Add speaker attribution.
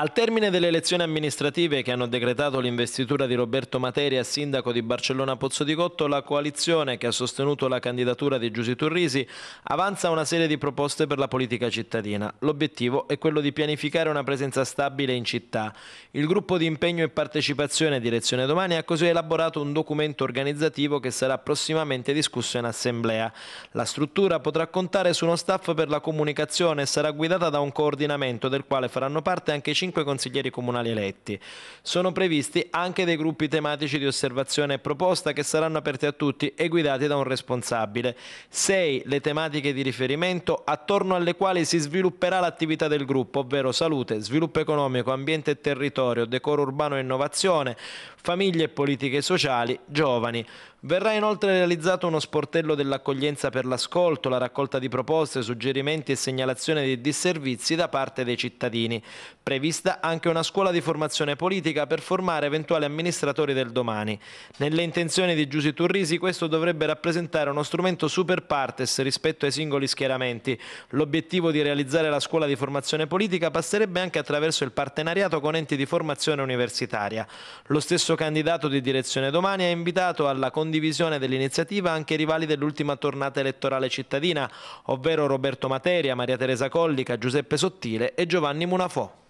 Speaker 1: Al termine delle elezioni amministrative che hanno decretato l'investitura di Roberto Materia sindaco di Barcellona Pozzo di Cotto, la coalizione che ha sostenuto la candidatura di Giusy Turrisi avanza una serie di proposte per la politica cittadina. L'obiettivo è quello di pianificare una presenza stabile in città. Il gruppo di impegno e partecipazione Direzione Domani ha così elaborato un documento organizzativo che sarà prossimamente discusso in assemblea. La struttura potrà contare su uno staff per la comunicazione e sarà guidata da un coordinamento del quale faranno parte anche 5 5 consiglieri comunali eletti. Sono previsti anche dei gruppi tematici di osservazione e proposta che saranno aperti a tutti e guidati da un responsabile. 6. Le tematiche di riferimento attorno alle quali si svilupperà l'attività del gruppo, ovvero salute, sviluppo economico, ambiente e territorio, decoro urbano e innovazione, famiglie e politiche sociali, giovani. Verrà inoltre realizzato uno sportello dell'accoglienza per l'ascolto, la raccolta di proposte, suggerimenti e segnalazione di disservizi da parte dei cittadini. Prevista anche una scuola di formazione politica per formare eventuali amministratori del domani. Nelle intenzioni di Giusy Turrisi questo dovrebbe rappresentare uno strumento super partes rispetto ai singoli schieramenti. L'obiettivo di realizzare la scuola di formazione politica passerebbe anche attraverso il partenariato con enti di formazione universitaria. Lo stesso candidato di direzione domani ha invitato alla condizione condivisione dell'iniziativa anche i rivali dell'ultima tornata elettorale cittadina, ovvero Roberto Materia, Maria Teresa Collica, Giuseppe Sottile e Giovanni Munafò.